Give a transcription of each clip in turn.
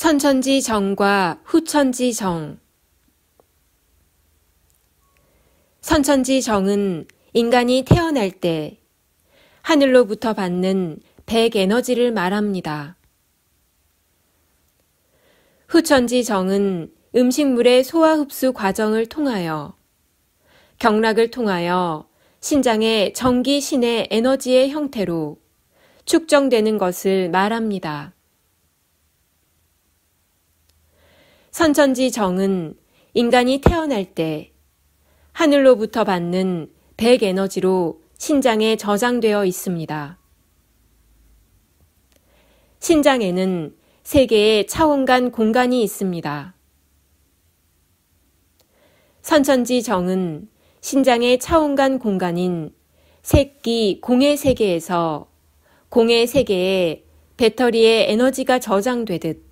선천지 정과 후천지 정. 선천지 정은 인간이 태어날 때 하늘로부터 받는 백 에너지를 말합니다. 후천지 정은 음식물의 소화 흡수 과정을 통하여 경락을 통하여 신장의 전기 신의 에너지의 형태로 축정되는 것을 말합니다. 선천지 정은 인간이 태어날 때 하늘로부터 받는 백 에너지로 신장에 저장되어 있습니다. 신장에는 세 개의 차원 간 공간이 있습니다. 선천지 정은 신장의 차원 간 공간인 새끼 공의 세계에서 공의 세계에 배터리의 에너지가 저장되듯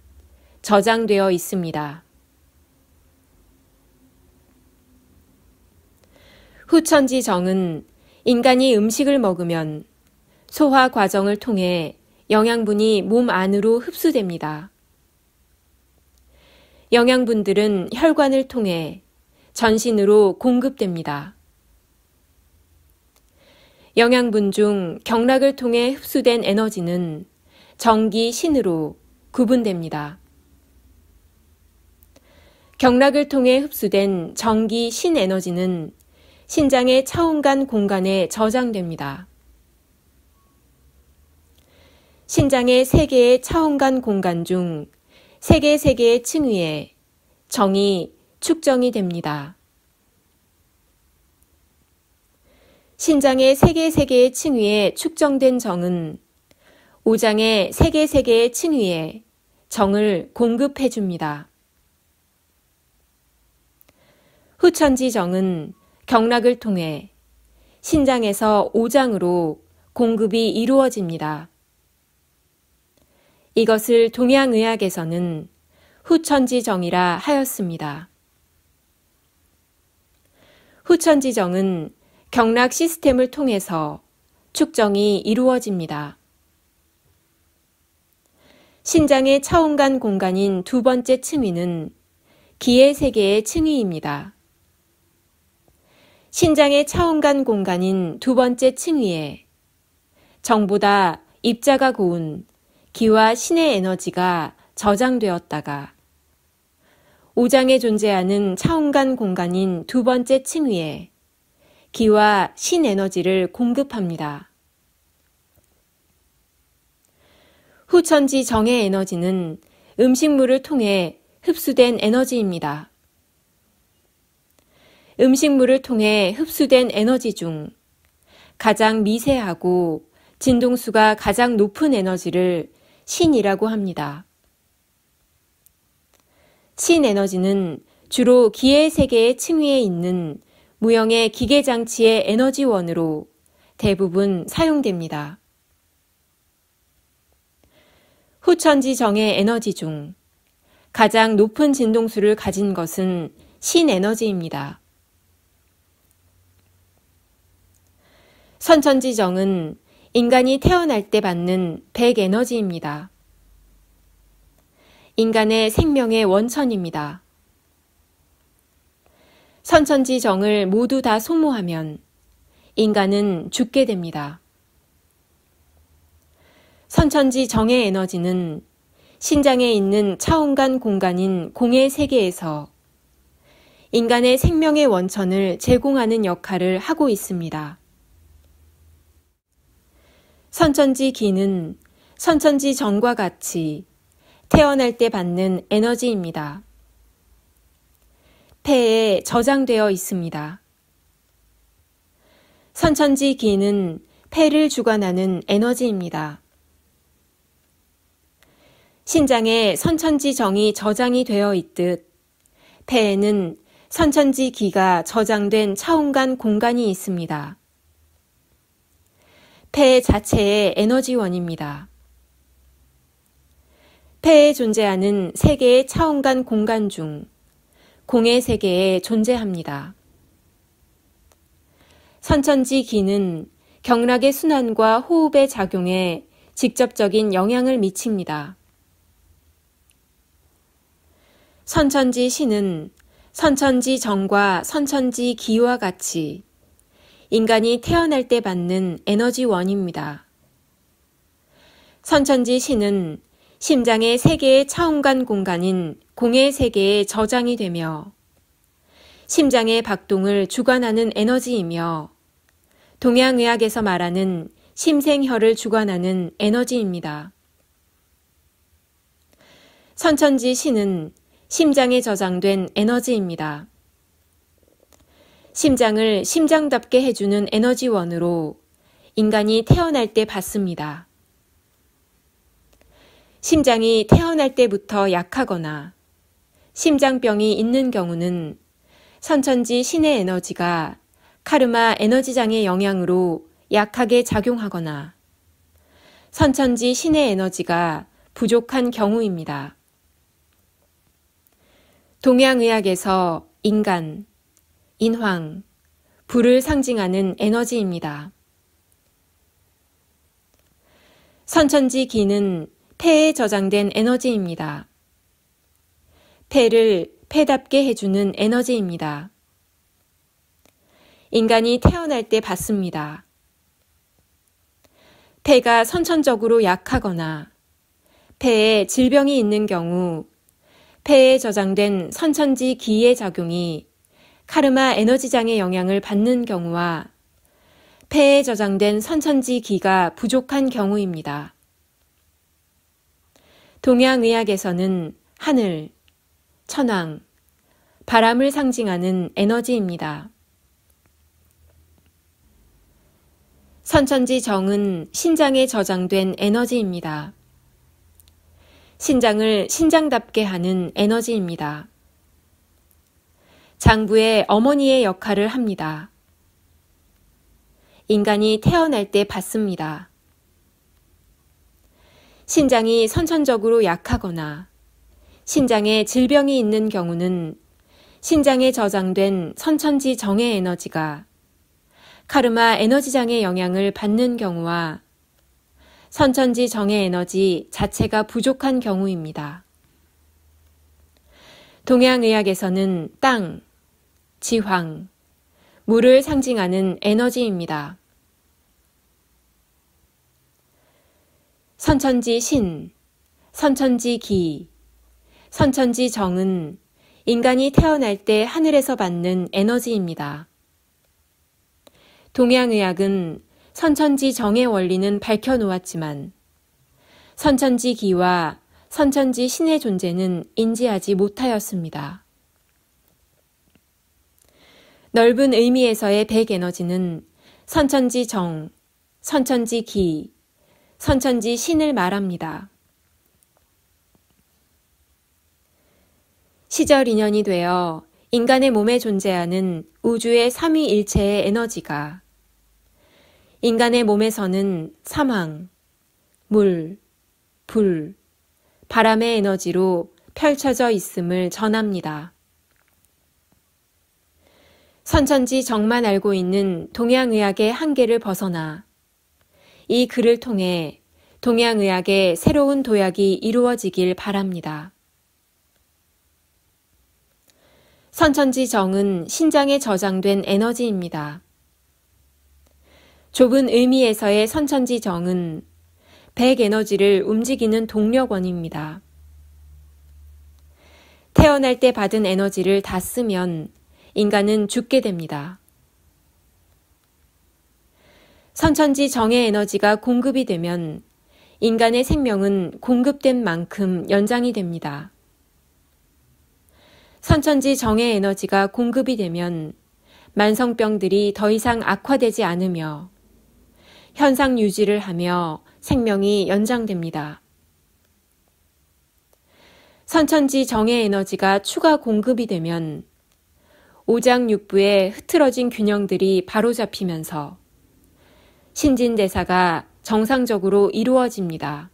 저장되어 있습니다. 후천지 정은 인간이 음식을 먹으면 소화 과정을 통해 영양분이 몸 안으로 흡수됩니다. 영양분들은 혈관을 통해 전신으로 공급됩니다. 영양분 중 경락을 통해 흡수된 에너지는 정기 신으로 구분됩니다. 경락을 통해 흡수된 전기 신에너지는 신장의 차원간 공간에 저장됩니다. 신장의 세 개의 차원간 공간 중세 개, 세 개의 층위에 정이 축정이 됩니다. 신장의 세 개, 세 개의 층위에 축정된 정은 오장의 세 개, 세 개의 층위에 정을 공급해 줍니다. 후천지정은 경락을 통해 신장에서 오장으로 공급이 이루어집니다. 이것을 동양의학에서는 후천지정이라 하였습니다. 후천지정은 경락 시스템을 통해서 축정이 이루어집니다. 신장의 차원간 공간인 두 번째 층위는 기의 세계의 층위입니다. 신장의 차원간 공간인 두 번째 층 위에 정보다 입자가 고운 기와 신의 에너지가 저장되었다가 오장에 존재하는 차원간 공간인 두 번째 층 위에 기와 신 에너지를 공급합니다. 후천지 정의 에너지는 음식물을 통해 흡수된 에너지입니다. 음식물을 통해 흡수된 에너지 중 가장 미세하고 진동수가 가장 높은 에너지를 신이라고 합니다. 신에너지는 주로 기의 세계의 층위에 있는 무형의 기계장치의 에너지원으로 대부분 사용됩니다. 후천지정의 에너지 중 가장 높은 진동수를 가진 것은 신에너지입니다. 선천지정은 인간이 태어날 때 받는 백에너지입니다. 인간의 생명의 원천입니다. 선천지정을 모두 다 소모하면 인간은 죽게 됩니다. 선천지정의 에너지는 신장에 있는 차원간 공간인 공의 세계에서 인간의 생명의 원천을 제공하는 역할을 하고 있습니다. 선천지 기는 선천지 정과 같이 태어날 때 받는 에너지입니다. 폐에 저장되어 있습니다. 선천지 기는 폐를 주관하는 에너지입니다. 신장에 선천지 정이 저장이 되어 있듯 폐에는 선천지 기가 저장된 차원간 공간이 있습니다. 폐 자체의 에너지원입니다. 폐에 존재하는 세계의 차원간 공간 중 공의 세계에 존재합니다. 선천지 기는 경락의 순환과 호흡의 작용에 직접적인 영향을 미칩니다. 선천지 신은 선천지 정과 선천지 기와 같이 인간이 태어날 때 받는 에너지원입니다. 선천지 신은 심장의 세계의 차원간 공간인 공의 세계에 저장이 되며 심장의 박동을 주관하는 에너지이며 동양의학에서 말하는 심생혈을 주관하는 에너지입니다. 선천지 신은 심장에 저장된 에너지입니다. 심장을 심장답게 해주는 에너지원으로 인간이 태어날 때 받습니다. 심장이 태어날 때부터 약하거나 심장병이 있는 경우는 선천지 신의 에너지가 카르마 에너지장의 영향으로 약하게 작용하거나 선천지 신의 에너지가 부족한 경우입니다. 동양의학에서 인간, 인황, 불을 상징하는 에너지입니다. 선천지 기는 폐에 저장된 에너지입니다. 폐를 폐답게 해주는 에너지입니다. 인간이 태어날 때 받습니다. 폐가 선천적으로 약하거나 폐에 질병이 있는 경우 폐에 저장된 선천지 기의 작용이 카르마 에너지장의 영향을 받는 경우와 폐에 저장된 선천지 기가 부족한 경우입니다. 동양의학에서는 하늘, 천왕, 바람을 상징하는 에너지입니다. 선천지 정은 신장에 저장된 에너지입니다. 신장을 신장답게 하는 에너지입니다. 장부의 어머니의 역할을 합니다. 인간이 태어날 때 받습니다. 신장이 선천적으로 약하거나 신장에 질병이 있는 경우는 신장에 저장된 선천지 정의 에너지가 카르마 에너지장의 영향을 받는 경우와 선천지 정의 에너지 자체가 부족한 경우입니다. 동양의학에서는 땅, 지황, 물을 상징하는 에너지입니다. 선천지 신, 선천지 기, 선천지 정은 인간이 태어날 때 하늘에서 받는 에너지입니다. 동양의학은 선천지 정의 원리는 밝혀놓았지만 선천지 기와 선천지 신의 존재는 인지하지 못하였습니다. 넓은 의미에서의 백에너지는 선천지 정, 선천지 기, 선천지 신을 말합니다. 시절 인연이 되어 인간의 몸에 존재하는 우주의 삼위일체의 에너지가 인간의 몸에서는 사망, 물, 불, 바람의 에너지로 펼쳐져 있음을 전합니다. 선천지 정만 알고 있는 동양의학의 한계를 벗어나 이 글을 통해 동양의학의 새로운 도약이 이루어지길 바랍니다. 선천지 정은 신장에 저장된 에너지입니다. 좁은 의미에서의 선천지 정은 백 에너지를 움직이는 동력원입니다. 태어날 때 받은 에너지를 다 쓰면 인간은 죽게 됩니다. 선천지 정의 에너지가 공급이 되면 인간의 생명은 공급된 만큼 연장이 됩니다. 선천지 정의 에너지가 공급이 되면 만성병들이 더 이상 악화되지 않으며 현상 유지를 하며 생명이 연장됩니다. 선천지 정의 에너지가 추가 공급이 되면 오장육부의 흐트러진 균형들이 바로잡히면서 신진대사가 정상적으로 이루어집니다.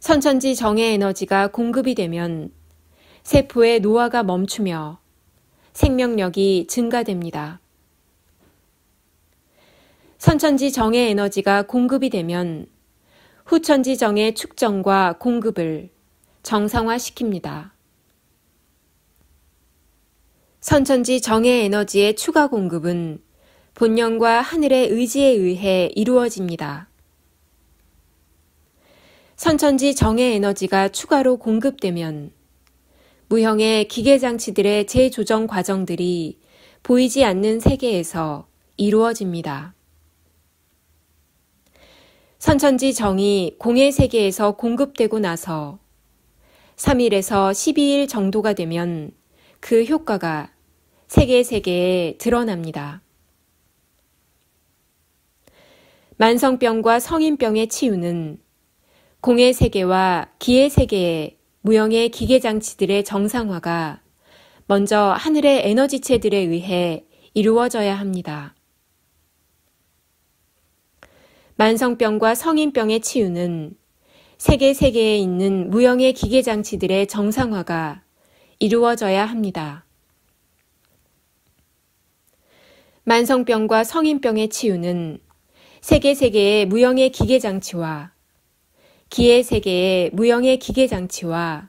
선천지 정의 에너지가 공급이 되면 세포의 노화가 멈추며 생명력이 증가됩니다. 선천지 정의 에너지가 공급이 되면 후천지 정의 축전과 공급을 정상화시킵니다. 선천지 정의 에너지의 추가 공급은 본연과 하늘의 의지에 의해 이루어집니다. 선천지 정의 에너지가 추가로 공급되면 무형의 기계장치들의 재조정 과정들이 보이지 않는 세계에서 이루어집니다. 선천지 정이 공의 세계에서 공급되고 나서 3일에서 12일 정도가 되면 그 효과가 책의 세계에 드러납니다. 만성병과 성인병의 치유는 공의 세계와 기의 세계의 무형의 기계장치들의 정상화가 먼저 하늘의 에너지체들에 의해 이루어져야 합니다. 만성병과 성인병의 치유는 세계 세계에 있는 무형의 기계장치들의 정상화가 이루어져야 합니다. 만성병과 성인병의 치유는 세계 세계의 무형의 기계 장치와 기의 세계의 무형의 기계 장치와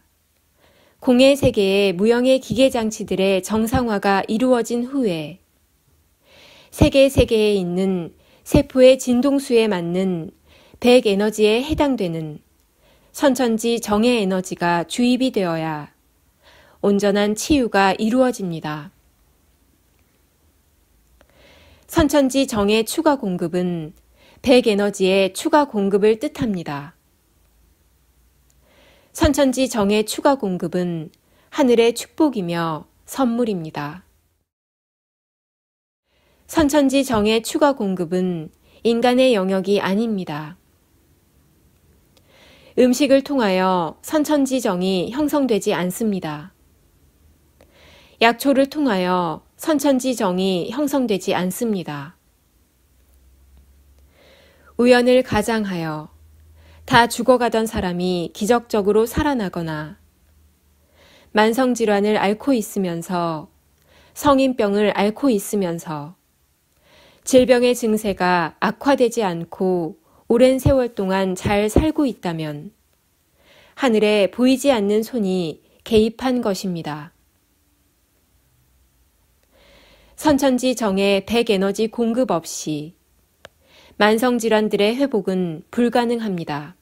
공의 세계의 무형의 기계 장치들의 정상화가 이루어진 후에 세계 세계에 있는 세포의 진동수에 맞는 100 에너지에 해당되는 선천지 정의 에너지가 주입이 되어야 온전한 치유가 이루어집니다. 선천지 정의 추가 공급은 백 에너지의 추가 공급을 뜻합니다. 선천지 정의 추가 공급은 하늘의 축복이며 선물입니다. 선천지 정의 추가 공급은 인간의 영역이 아닙니다. 음식을 통하여 선천지 정이 형성되지 않습니다. 약초를 통하여 선천지정이 형성되지 않습니다. 우연을 가장하여 다 죽어가던 사람이 기적적으로 살아나거나 만성질환을 앓고 있으면서 성인병을 앓고 있으면서 질병의 증세가 악화되지 않고 오랜 세월 동안 잘 살고 있다면 하늘에 보이지 않는 손이 개입한 것입니다. 선천지 정의 백에너지 공급 없이 만성질환들의 회복은 불가능합니다.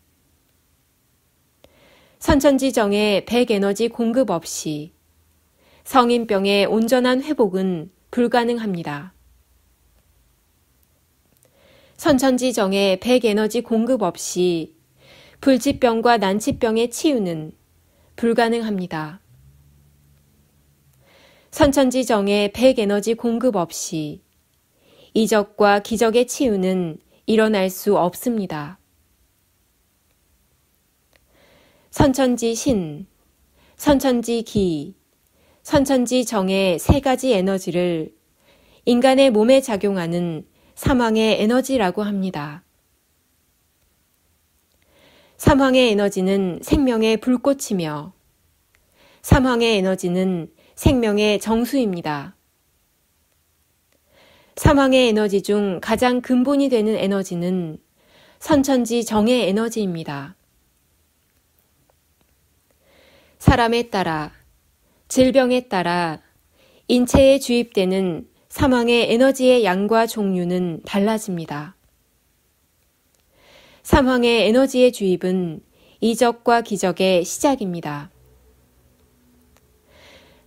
선천지 정의 백에너지 공급 없이 성인병의 온전한 회복은 불가능합니다. 선천지 정의 백에너지 공급 없이 불치병과 난치병의 치유는 불가능합니다. 선천지정의 백에너지 공급 없이 이적과 기적의 치유는 일어날 수 없습니다. 선천지 신, 선천지 기, 선천지 정의 세 가지 에너지를 인간의 몸에 작용하는 삼황의 에너지라고 합니다. 삼황의 에너지는 생명의 불꽃이며 삼황의 에너지는 생명의 정수입니다. 사망의 에너지 중 가장 근본이 되는 에너지는 선천지 정의 에너지입니다. 사람에 따라, 질병에 따라 인체에 주입되는 사망의 에너지의 양과 종류는 달라집니다. 사망의 에너지의 주입은 이적과 기적의 시작입니다.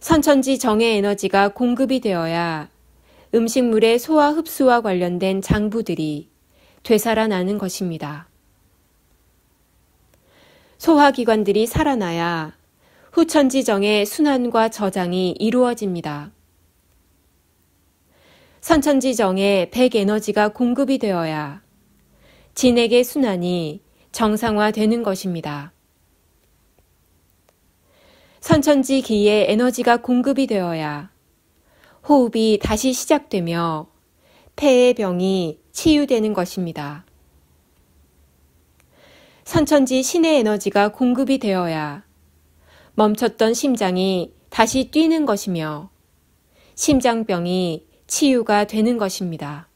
선천지 정의 에너지가 공급이 되어야 음식물의 소화 흡수와 관련된 장부들이 되살아나는 것입니다. 소화기관들이 살아나야 후천지정의 순환과 저장이 이루어집니다. 선천지정의 백에너지가 공급이 되어야 진액의 순환이 정상화되는 것입니다. 선천지 기에 에너지가 공급이 되어야 호흡이 다시 시작되며 폐의 병이 치유되는 것입니다. 선천지 신의 에너지가 공급이 되어야 멈췄던 심장이 다시 뛰는 것이며 심장병이 치유가 되는 것입니다.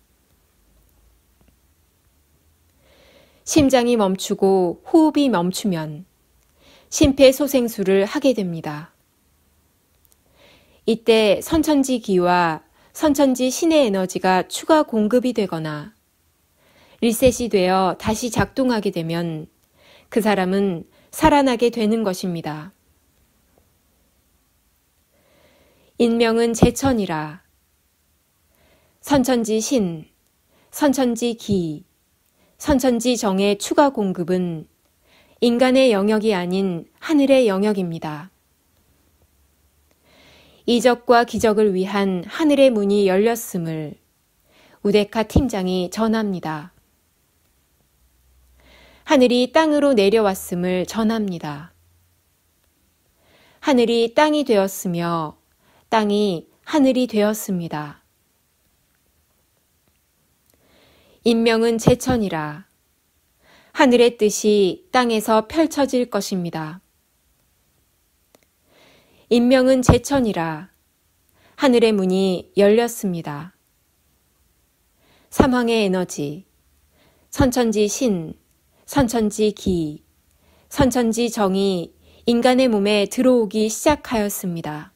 심장이 멈추고 호흡이 멈추면 심폐소생술을 하게 됩니다. 이때 선천지 기와 선천지 신의 에너지가 추가 공급이 되거나 리셋이 되어 다시 작동하게 되면 그 사람은 살아나게 되는 것입니다. 인명은 제천이라 선천지 신, 선천지 기, 선천지 정의 추가 공급은 인간의 영역이 아닌 하늘의 영역입니다. 이적과 기적을 위한 하늘의 문이 열렸음을 우데카 팀장이 전합니다. 하늘이 땅으로 내려왔음을 전합니다. 하늘이 땅이 되었으며 땅이 하늘이 되었습니다. 인명은 제천이라 하늘의 뜻이 땅에서 펼쳐질 것입니다. 인명은 제천이라 하늘의 문이 열렸습니다. 삼황의 에너지, 선천지 신, 선천지 기, 선천지 정이 인간의 몸에 들어오기 시작하였습니다.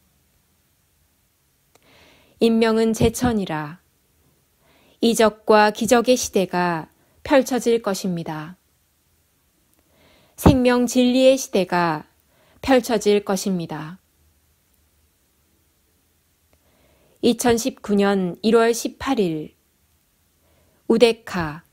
인명은 제천이라 이적과 기적의 시대가 펼쳐질 것입니다. 생명 진리의 시대가 펼쳐질 것입니다. 2019년 1월 18일 우데카